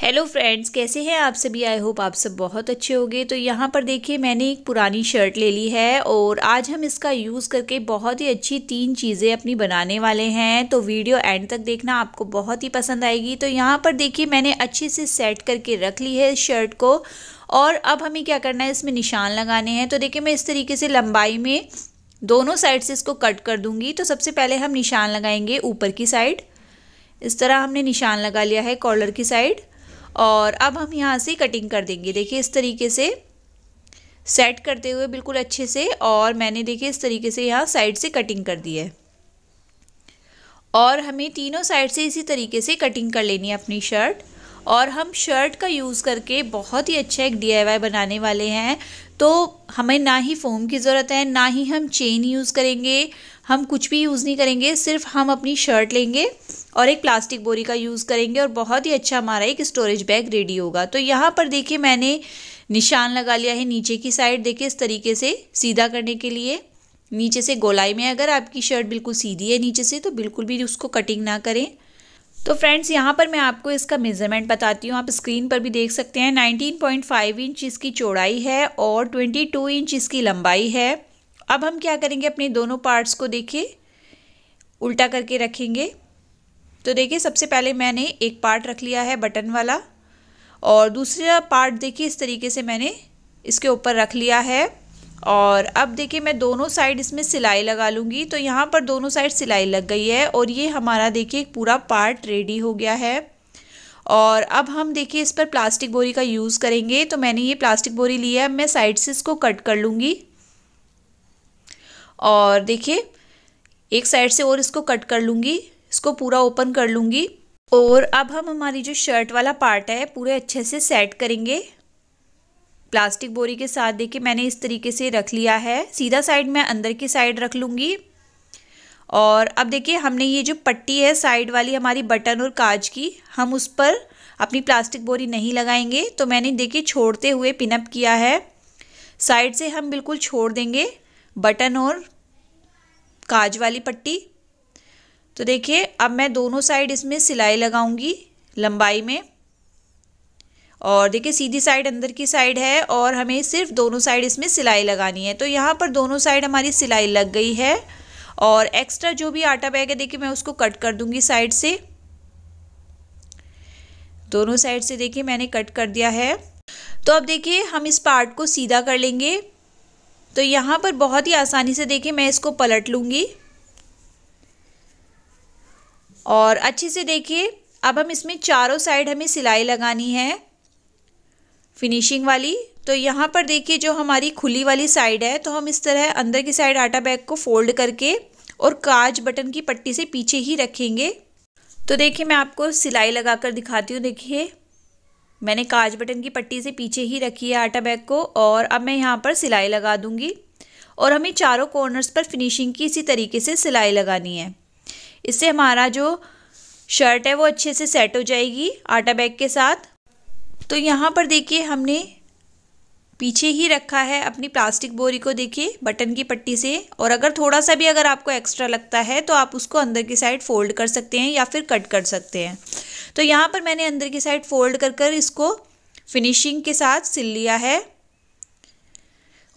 hello friends कैसे हैं आप सभी आई होप आप सब बहुत अच्छे होंगे तो यहाँ पर देखिए मैंने एक पुरानी शर्ट ले ली है और आज हम इसका यूज़ करके बहुत ही अच्छी तीन चीज़ें अपनी बनाने वाले हैं तो वीडियो एंड तक देखना आपको बहुत ही पसंद आएगी तो यहाँ पर देखिए मैंने अच्छे से सेट करके रख ली है शर्ट को और अब हमें क्या करना है इसमें निशान लगाने हैं तो देखिए मैं इस तरीके से लंबाई में दोनों साइड से इसको कट कर दूँगी तो सबसे पहले हम निशान लगाएंगे ऊपर की साइड इस तरह हमने निशान लगा लिया है कॉलर की साइड और अब हम यहाँ से कटिंग कर देंगे देखिए इस तरीके से सेट करते हुए बिल्कुल अच्छे से और मैंने देखिए इस तरीके से यहाँ साइड से कटिंग कर दी है और हमें तीनों साइड से इसी तरीके से कटिंग कर लेनी है अपनी शर्ट और हम शर्ट का यूज़ करके बहुत ही अच्छा एक डीआईवाई बनाने वाले हैं तो हमें ना ही फोम की ज़रूरत है ना ही हम चेन यूज़ करेंगे हम कुछ भी यूज़ नहीं करेंगे सिर्फ हम अपनी शर्ट लेंगे और एक प्लास्टिक बोरी का यूज़ करेंगे और बहुत ही अच्छा हमारा एक स्टोरेज बैग रेडी होगा तो यहाँ पर देखिए मैंने निशान लगा लिया है नीचे की साइड देखिए इस तरीके से सीधा करने के लिए नीचे से गोलाई में अगर आपकी शर्ट बिल्कुल सीधी है नीचे से तो बिल्कुल भी उसको कटिंग ना करें तो फ्रेंड्स यहाँ पर मैं आपको इसका मेज़रमेंट बताती हूँ आप स्क्रीन पर भी देख सकते हैं 19.5 इंच इसकी चौड़ाई है और 22 इंच इसकी लंबाई है अब हम क्या करेंगे अपने दोनों पार्ट्स को देखिए उल्टा करके रखेंगे तो देखिए सबसे पहले मैंने एक पार्ट रख लिया है बटन वाला और दूसरा पार्ट देखिए इस तरीके से मैंने इसके ऊपर रख लिया है और अब देखिए मैं दोनों साइड इसमें सिलाई लगा लूँगी तो यहाँ पर दोनों साइड सिलाई लग गई है और ये हमारा देखिए पूरा पार्ट रेडी हो गया है और अब हम देखिए इस पर प्लास्टिक बोरी का यूज़ करेंगे तो मैंने ये प्लास्टिक बोरी ली है मैं साइड से इसको कट कर लूँगी और देखिए एक साइड से और इसको कट कर लूँगी इसको पूरा ओपन कर लूँगी और अब हम हमारी जो शर्ट वाला पार्ट है पूरे अच्छे से सेट करेंगे प्लास्टिक बोरी के साथ देखिए मैंने इस तरीके से रख लिया है सीधा साइड मैं अंदर की साइड रख लूँगी और अब देखिए हमने ये जो पट्टी है साइड वाली हमारी बटन और काज की हम उस पर अपनी प्लास्टिक बोरी नहीं लगाएंगे तो मैंने देखिए छोड़ते हुए पिनअप किया है साइड से हम बिल्कुल छोड़ देंगे बटन और काज वाली पट्टी तो देखिए अब मैं दोनों साइड इसमें सिलाई लगाऊंगी लंबाई में और देखिए सीधी साइड अंदर की साइड है और हमें सिर्फ दोनों साइड इसमें सिलाई लगानी है तो यहाँ पर दोनों साइड हमारी सिलाई लग गई है और एक्स्ट्रा जो भी आटा बैग है देखिए मैं उसको कट कर दूंगी साइड से दोनों साइड से देखिए मैंने कट कर दिया है तो अब देखिए हम इस पार्ट को सीधा कर लेंगे तो यहाँ पर बहुत ही आसानी से देखिए मैं इसको पलट लूँगी और अच्छे से देखिए अब हम इसमें चारों साइड हमें सिलाई लगानी है फिनिशिंग वाली तो यहाँ पर देखिए जो हमारी खुली वाली साइड है तो हम इस तरह अंदर की साइड आटा बैग को फोल्ड करके और काज बटन की पट्टी से पीछे ही रखेंगे तो देखिए मैं आपको सिलाई लगा कर दिखाती हूँ देखिए मैंने काज बटन की पट्टी से पीछे ही रखी है आटा बैग को और अब मैं यहाँ पर सिलाई लगा दूँगी और हमें चारों कॉर्नर्स पर फिनिशिंग की इसी तरीके से सिलाई लगानी है इससे हमारा जो शर्ट है वो अच्छे से सेट हो जाएगी आटा बैग के साथ तो यहाँ पर देखिए हमने पीछे ही रखा है अपनी प्लास्टिक बोरी को देखिए बटन की पट्टी से और अगर थोड़ा सा भी अगर आपको एक्स्ट्रा लगता है तो आप उसको अंदर की साइड फोल्ड कर सकते हैं या फिर कट कर सकते हैं तो यहाँ पर मैंने अंदर की साइड फोल्ड कर कर इसको फिनिशिंग के साथ सिल लिया है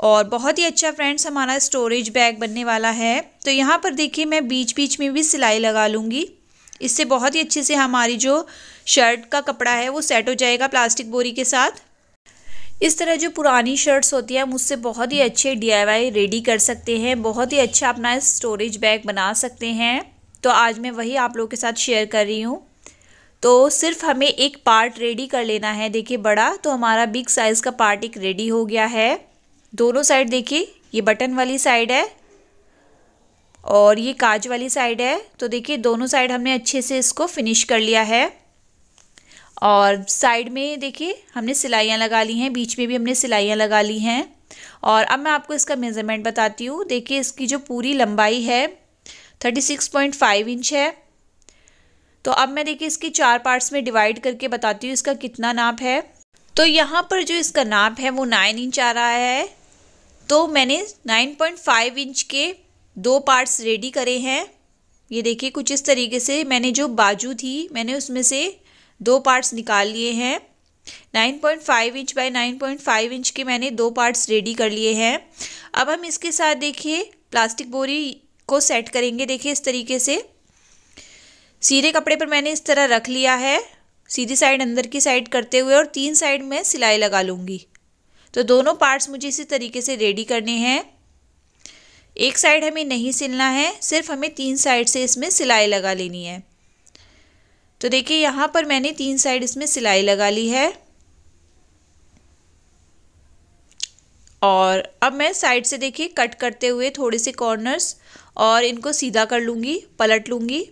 और बहुत ही अच्छा फ्रेंड्स हमारा स्टोरेज बैग बनने वाला है तो यहाँ पर देखिए मैं बीच बीच में भी सिलाई लगा लूँगी इससे बहुत ही अच्छे से हमारी जो शर्ट का कपड़ा है वो सेट हो जाएगा प्लास्टिक बोरी के साथ इस तरह जो पुरानी शर्ट्स होती हैं हम उससे बहुत ही अच्छे डी रेडी कर सकते हैं बहुत ही अच्छा अपना स्टोरेज बैग बना सकते हैं तो आज मैं वही आप लोगों के साथ शेयर कर रही हूँ तो सिर्फ हमें एक पार्ट रेडी कर लेना है देखिए बड़ा तो हमारा बिग साइज़ का पार्ट एक रेडी हो गया है दोनों साइड देखिए ये बटन वाली साइड है और ये काज वाली साइड है तो देखिए दोनों साइड हमने अच्छे से इसको फिनिश कर लिया है और साइड में देखिए हमने सिलाइयाँ लगा ली हैं बीच में भी हमने सिलाइयाँ लगा ली हैं और अब मैं आपको इसका मेज़रमेंट बताती हूँ देखिए इसकी जो पूरी लंबाई है thirty six point five inch है तो अब मैं देखिए इसके चार पार्ट्स में डिवाइड करके बताती हूँ इसका कितना नाप है तो यहाँ पर जो इसका नाप है वो नाइन इंच आ रहा है तो मैंने नाइन पॉइंट फाइव इंच के दो पार्ट्स रेडी करे हैं ये देखिए कुछ इस तरीके से मैंने जो बाजू थी मैंने उसमें से दो पार्ट्स निकाल लिए हैं nine point five inch by five inch के मैंने दो पार्ट्स रेडी कर लिए हैं अब हम इसके साथ देखिए प्लास्टिक बोरी को सेट करेंगे देखिए इस तरीके से सीधे कपड़े पर मैंने इस तरह रख लिया है सीधी साइड अंदर की साइड करते हुए और तीन साइड में सिलाई लगा लूँगी तो दोनों पार्ट्स मुझे इसी तरीके से रेडी करने हैं एक साइड हमें नहीं सिलना है सिर्फ हमें तीन साइड से इसमें सिलाई लगा लेनी है तो देखिए यहाँ पर मैंने तीन साइड इसमें सिलाई लगा ली है और अब मैं साइड से देखिए कट करते हुए थोड़े से कॉर्नर्स और इनको सीधा कर लूँगी पलट लूँगी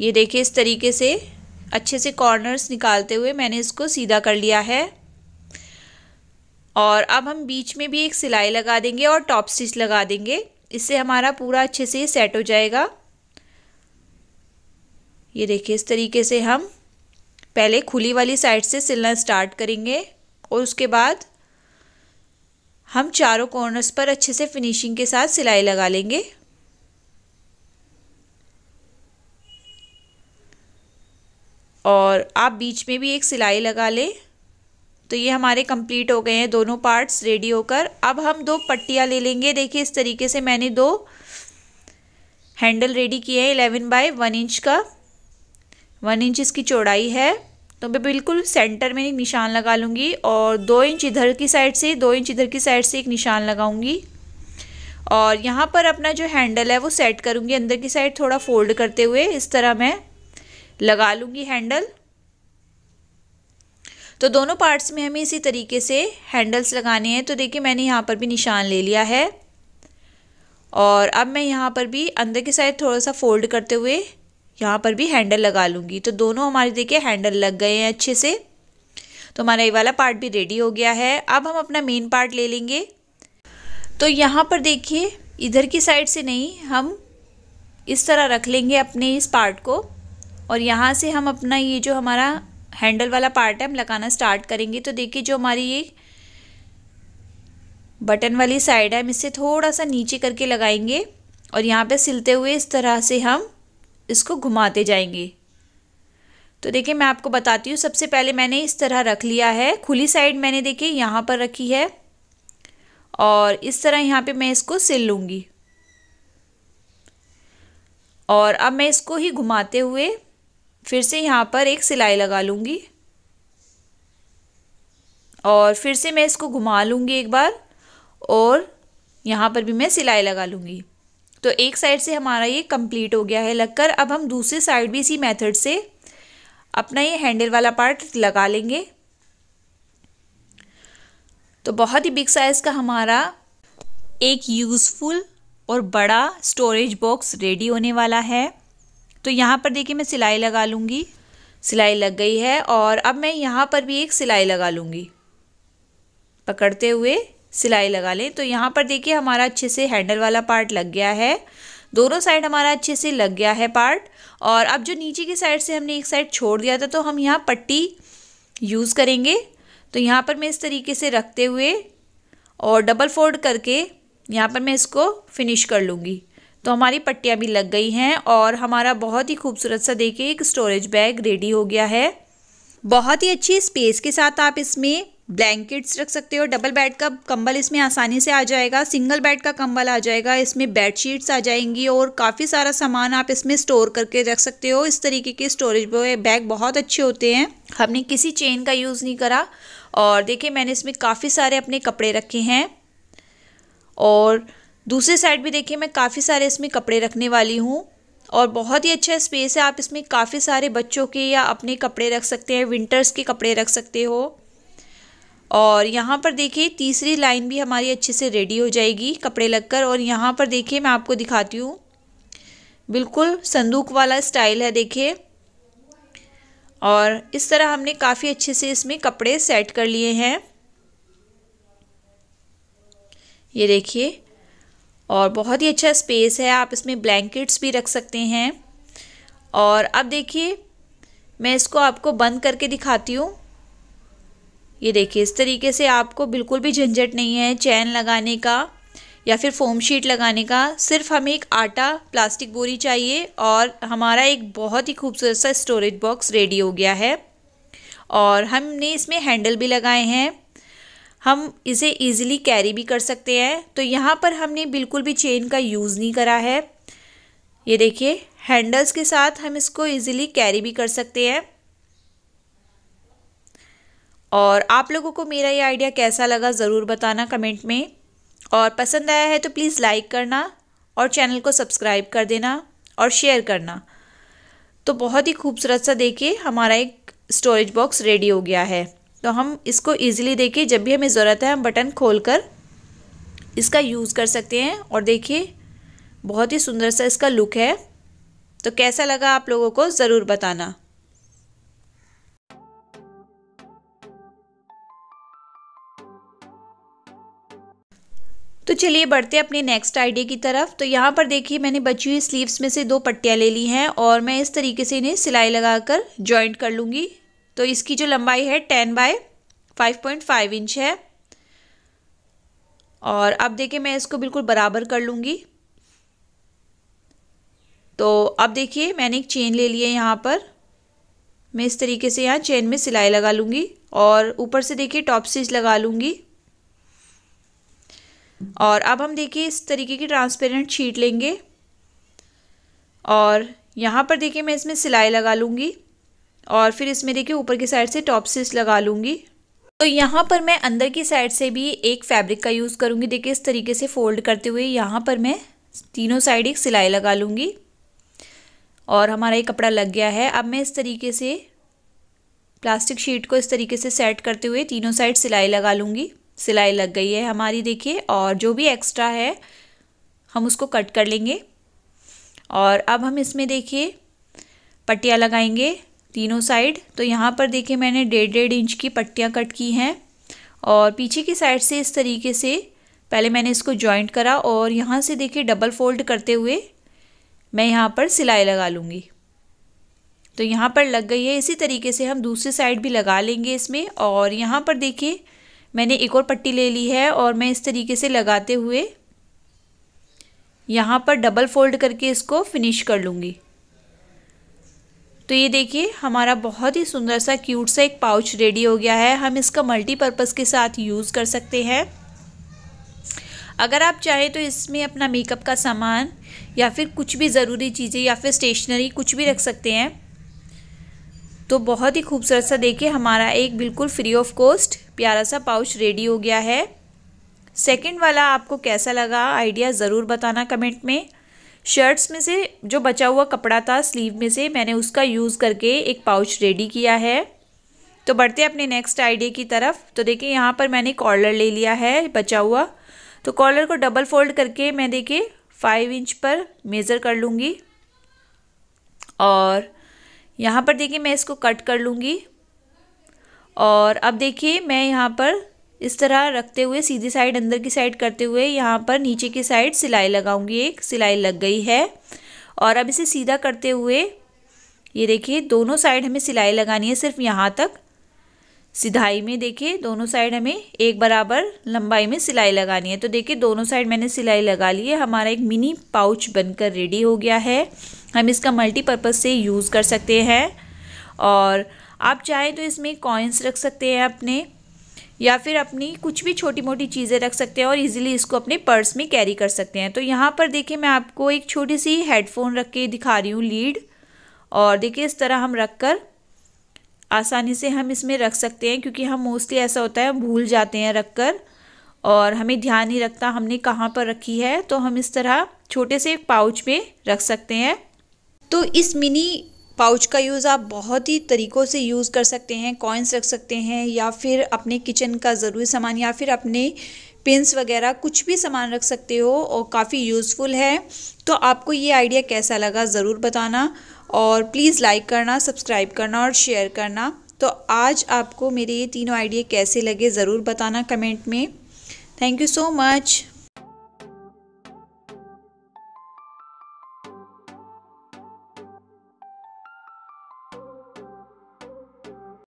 ये देखिए इस तरीके से अच्छे से कॉर्नर्स निकालते हुए मैंने इसको सीधा कर लिया है और अब हम बीच में भी एक सिलाई लगा देंगे और टॉप स्टिच लगा देंगे इससे हमारा पूरा अच्छे से सेट हो जाएगा ये देखिए इस तरीके से हम पहले खुली वाली साइड से सिलना स्टार्ट करेंगे और उसके बाद हम चारों कॉर्नर्स पर अच्छे से फिनिशिंग के साथ सिलाई लगा लेंगे और आप बीच में भी एक सिलाई लगा लें तो ये हमारे कंप्लीट हो गए हैं दोनों पार्ट्स रेडी होकर अब हम दो पट्टियाँ ले लेंगे देखिए इस तरीके से मैंने दो हैंडल रेडी किए हैं इलेवन बाय वन इंच का वन इंच इसकी चौड़ाई है तो मैं बिल्कुल सेंटर में एक निशान लगा लूँगी और दो इंच इधर की साइड से दो इंच इधर की साइड से एक निशान लगाऊँगी और यहाँ पर अपना जो हैंडल है वो सेट करूँगी अंदर की साइड थोड़ा फोल्ड करते हुए इस तरह मैं लगा लूँगी हैंडल तो दोनों पार्ट्स में हमें इसी तरीके से हैंडल्स लगाने हैं तो देखिए मैंने यहाँ पर भी निशान ले लिया है और अब मैं यहाँ पर भी अंदर की साइड थोड़ा सा फोल्ड करते हुए यहाँ पर भी हैंडल लगा लूँगी तो दोनों हमारे देखिए हैंडल लग गए हैं अच्छे से तो हमारा ये वाला पार्ट भी रेडी हो गया है अब हम अपना मेन पार्ट ले लेंगे तो यहाँ पर देखिए इधर की साइड से नहीं हम इस तरह रख लेंगे अपने इस पार्ट को और यहाँ से हम अपना ये जो हमारा हैंडल वाला पार्ट है हम लगाना स्टार्ट करेंगे तो देखिए जो हमारी ये बटन वाली साइड है हम इससे थोड़ा सा नीचे करके लगाएंगे और यहाँ पे सिलते हुए इस तरह से हम इसको घुमाते जाएंगे तो देखिए मैं आपको बताती हूँ सबसे पहले मैंने इस तरह रख लिया है खुली साइड मैंने देखिए यहाँ पर रखी है और इस तरह यहाँ पे मैं इसको सिल लूँगी और अब मैं इसको ही घुमाते हुए फिर से यहाँ पर एक सिलाई लगा लूँगी और फिर से मैं इसको घुमा लूँगी एक बार और यहाँ पर भी मैं सिलाई लगा लूँगी तो एक साइड से हमारा ये कंप्लीट हो गया है लगकर अब हम दूसरी साइड भी इसी मेथड से अपना ये हैंडल वाला पार्ट लगा लेंगे तो बहुत ही बिग साइज़ का हमारा एक यूज़फुल और बड़ा स्टोरेज बॉक्स रेडी होने वाला है तो यहाँ पर देखिए मैं सिलाई लगा लूँगी सिलाई लग गई है और अब मैं यहाँ पर भी एक सिलाई लगा लूँगी पकड़ते हुए सिलाई लगा लें तो यहाँ पर देखिए हमारा अच्छे से हैंडल वाला पार्ट लग गया है दोनों साइड हमारा अच्छे से लग गया है पार्ट और अब जो नीचे की साइड से हमने एक साइड छोड़ दिया था तो हम यहाँ पट्टी यूज़ करेंगे तो यहाँ पर मैं इस तरीके से रखते हुए और डबल फोल्ड करके यहाँ पर मैं इसको फिनिश कर लूँगी तो हमारी पट्टियाँ भी लग गई हैं और हमारा बहुत ही खूबसूरत सा देखिए एक स्टोरेज बैग रेडी हो गया है बहुत ही अच्छी स्पेस के साथ आप इसमें ब्लैंकेट्स रख सकते हो डबल बेड का कंबल इसमें आसानी से आ जाएगा सिंगल बेड का कंबल आ जाएगा इसमें बेड शीट्स आ जाएंगी और काफ़ी सारा सामान आप इसमें स्टोर करके रख सकते हो इस तरीके के स्टोरेज बैग बहुत अच्छे होते हैं हमने किसी चेन का यूज़ नहीं करा और देखिए मैंने इसमें काफ़ी सारे अपने कपड़े रखे हैं और दूसरी साइड भी देखिए मैं काफ़ी सारे इसमें कपड़े रखने वाली हूँ और बहुत ही अच्छा स्पेस है आप इसमें काफ़ी सारे बच्चों के या अपने कपड़े रख सकते हैं विंटर्स के कपड़े रख सकते हो और यहाँ पर देखिए तीसरी लाइन भी हमारी अच्छे से रेडी हो जाएगी कपड़े लगकर और यहाँ पर देखिए मैं आपको दिखाती हूँ बिल्कुल संदूक वाला स्टाइल है देखिए और इस तरह हमने काफ़ी अच्छे से इसमें कपड़े सेट कर लिए हैं ये देखिए और बहुत ही अच्छा स्पेस है आप इसमें ब्लैंकेट्स भी रख सकते हैं और अब देखिए मैं इसको आपको बंद करके दिखाती हूँ ये देखिए इस तरीके से आपको बिल्कुल भी झंझट नहीं है चैन लगाने का या फिर फोम शीट लगाने का सिर्फ हमें एक आटा प्लास्टिक बोरी चाहिए और हमारा एक बहुत ही खूबसूरत सा स्टोरेज बॉक्स रेडी हो गया है और हमने इसमें हैंडल भी लगाए हैं हम इसे ईज़िली कैरी भी कर सकते हैं तो यहाँ पर हमने बिल्कुल भी चेन का यूज़ नहीं करा है ये देखिए हैंडल्स के साथ हम इसको ईज़िली कैरी भी कर सकते हैं और आप लोगों को मेरा ये आइडिया कैसा लगा ज़रूर बताना कमेंट में और पसंद आया है तो प्लीज़ लाइक करना और चैनल को सब्सक्राइब कर देना और शेयर करना तो बहुत ही खूबसूरत सा देखिए हमारा एक स्टोरेज बॉक्स रेडी हो गया है तो हम इसको ईजिली देखिए जब भी हमें ज़रूरत है हम बटन खोल कर इसका यूज़ कर सकते हैं और देखिए बहुत ही सुंदर सा इसका लुक है तो कैसा लगा आप लोगों को ज़रूर बताना तो चलिए बढ़ते हैं अपने नेक्स्ट आइडिया की तरफ तो यहाँ पर देखिए मैंने बची हुई स्लीव्स में से दो पट्टियाँ ले ली हैं और मैं इस तरीके से इन्हें सिलाई लगाकर ज्वाइंट कर लूँगी तो इसकी जो लंबाई है ten by five point five inch है और अब देखिए मैं इसको बिल्कुल बराबर कर लूँगी तो अब देखिए मैंने एक चेन ले ली है यहाँ पर मैं इस तरीके से यहाँ चेन में सिलाई लगा लूँगी और ऊपर से देखिए टॉप स्टिच लगा लूँगी और अब हम देखिए इस तरीके की ट्रांसपेरेंट शीट लेंगे और यहाँ पर देखिए मैं इसमें सिलाई लगा लूँगी और फिर इसमें देखिए ऊपर की साइड से टॉप सिस लगा लूँगी तो यहाँ पर मैं अंदर की साइड से भी एक फैब्रिक का यूज़ करूँगी देखिए इस तरीके से फोल्ड करते हुए यहाँ पर मैं तीनों साइड एक सिलाई लगा लूँगी और हमारा ये कपड़ा लग गया है अब मैं इस तरीके से प्लास्टिक शीट को इस तरीके से सेट करते हुए तीनों साइड सिलाई लगा लूँगी सिलाई लग गई है हमारी देखिए और जो भी एक्स्ट्रा है हम उसको कट कर लेंगे और अब हम इसमें देखिए पट्टियाँ लगाएंगे तीनों साइड तो यहाँ पर देखिए मैंने डेढ़ डेढ़ इंच की पट्टियाँ कट की हैं और पीछे की साइड से इस तरीके से पहले मैंने इसको जॉइंट करा और यहाँ से देखिए डबल फोल्ड करते हुए मैं यहाँ पर सिलाई लगा लूँगी तो यहाँ पर लग गई है इसी तरीके से हम दूसरी साइड भी लगा लेंगे इसमें और यहाँ पर देखिए मैंने एक और पट्टी ले ली है और मैं इस तरीके से लगाते हुए यहाँ पर डबल फोल्ड करके इसको फिनिश कर लूँगी तो ये देखिए हमारा बहुत ही सुंदर सा क्यूट सा एक पाउच रेडी हो गया है हम इसका मल्टीपर्पज़ के साथ यूज़ कर सकते हैं अगर आप चाहें तो इसमें अपना मेकअप का सामान या फिर कुछ भी ज़रूरी चीज़ें या फिर स्टेशनरी कुछ भी रख सकते हैं तो बहुत ही खूबसूरत सा देखिए हमारा एक बिल्कुल फ्री ऑफ कॉस्ट प्यारा सा पाउच रेडी हो गया है सेकंड वाला आपको कैसा लगा आइडिया ज़रूर बताना कमेंट में शर्ट्स में से जो बचा हुआ कपड़ा था स्लीव में से मैंने उसका यूज़ करके एक पाउच रेडी किया है तो बढ़ते अपने नेक्स्ट आइडिया की तरफ तो देखिए यहाँ पर मैंने कॉलर ले लिया है बचा हुआ तो कॉलर को डबल फोल्ड करके मैं देखिए फाइव इंच पर मेज़र कर लूँगी और यहाँ पर देखिए मैं इसको कट कर लूँगी और अब देखिए मैं यहाँ पर इस तरह रखते हुए सीधी साइड अंदर की साइड करते हुए यहाँ पर नीचे की साइड सिलाई लगाऊंगी एक सिलाई लग गई है और अब इसे सीधा करते हुए ये देखिए दोनों साइड हमें सिलाई लगानी है सिर्फ यहाँ तक सिधाई में देखिए दोनों साइड हमें एक बराबर लंबाई में सिलाई लगानी है तो देखिए दोनों साइड मैंने सिलाई लगा ली है हमारा एक मिनी पाउच बनकर रेडी हो गया है हम इसका मल्टीपर्पज़ से यूज़ कर सकते हैं और आप चाहें तो इसमें कॉइन्स रख सकते हैं अपने या फिर अपनी कुछ भी छोटी मोटी चीज़ें रख सकते हैं और इजीली इसको अपने पर्स में कैरी कर सकते हैं तो यहाँ पर देखिए मैं आपको एक छोटी सी हेडफोन रख के दिखा रही हूँ लीड और देखिए इस तरह हम रख कर आसानी से हम इसमें रख सकते हैं क्योंकि हम मोस्टली ऐसा होता है भूल जाते हैं रख कर और हमें ध्यान नहीं रखता हमने कहाँ पर रखी है तो हम इस तरह छोटे से एक पाउच में रख सकते हैं तो इस मिनी पाउच का यूज़ आप बहुत ही तरीक़ों से यूज़ कर सकते हैं कॉइन्स रख सकते हैं या फिर अपने किचन का ज़रूरी सामान या फिर अपने पिंस वगैरह कुछ भी सामान रख सकते हो और काफ़ी यूज़फुल है तो आपको ये आइडिया कैसा लगा ज़रूर बताना और प्लीज़ लाइक करना सब्सक्राइब करना और शेयर करना तो आज आपको मेरे ये तीनों आइडिया कैसे लगे ज़रूर बताना कमेंट में थैंक यू सो मच